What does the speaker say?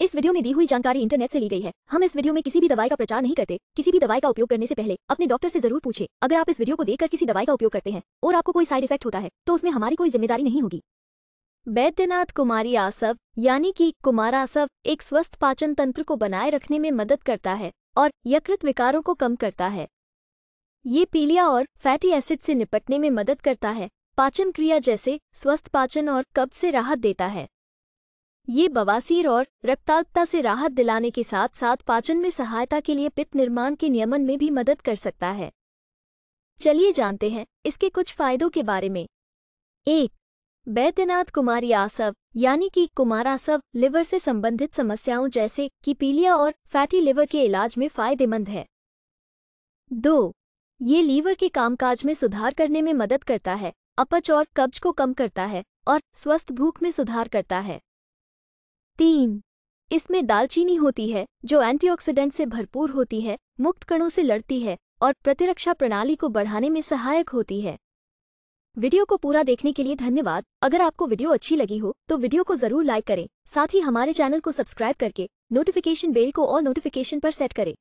इस वीडियो में दी हुई जानकारी इंटरनेट से ली गई है हम इस वीडियो में किसी भी दवाई का प्रचार नहीं करते किसी भी दवाई का उपयोग करने से पहले अपने डॉक्टर से जरूर पूछे अगर आप इस वीडियो को देखकर किसी दवाई का उपयोग करते हैं और आपको कोई साइड इफेक्ट होता है तो उसमें हमारी कोई जिम्मेदारी नहीं होगी बैद्यनाथ कुमारी आसव यानी कि कुमार आसव एक स्वस्थ पाचन तंत्र को बनाए रखने में मदद करता है और यकृत विकारों को कम करता है ये पीलिया और फैटी एसिड से निपटने में मदद करता है पाचन क्रिया जैसे स्वस्थ पाचन और कब्ज से राहत देता है ये बवासीर और रक्ताल्पता से राहत दिलाने के साथ साथ पाचन में सहायता के लिए पित्त निर्माण के नियमन में भी मदद कर सकता है चलिए जानते हैं इसके कुछ फायदों के बारे में एक बैद्यनाथ कुमारी आसव यानी कि कुमारासव लिवर से संबंधित समस्याओं जैसे कि पीलिया और फैटी लिवर के इलाज में फायदेमंद है दो ये लीवर के कामकाज में सुधार करने में मदद करता है अपच और कब्ज को कम करता है और स्वस्थ भूख में सुधार करता है तीन इसमें दालचीनी होती है जो एंटीऑक्सीडेंट से भरपूर होती है मुक्त कणों से लड़ती है और प्रतिरक्षा प्रणाली को बढ़ाने में सहायक होती है वीडियो को पूरा देखने के लिए धन्यवाद अगर आपको वीडियो अच्छी लगी हो तो वीडियो को जरूर लाइक करें साथ ही हमारे चैनल को सब्सक्राइब करके नोटिफिकेशन बेल को और नोटिफिकेशन पर सेट करें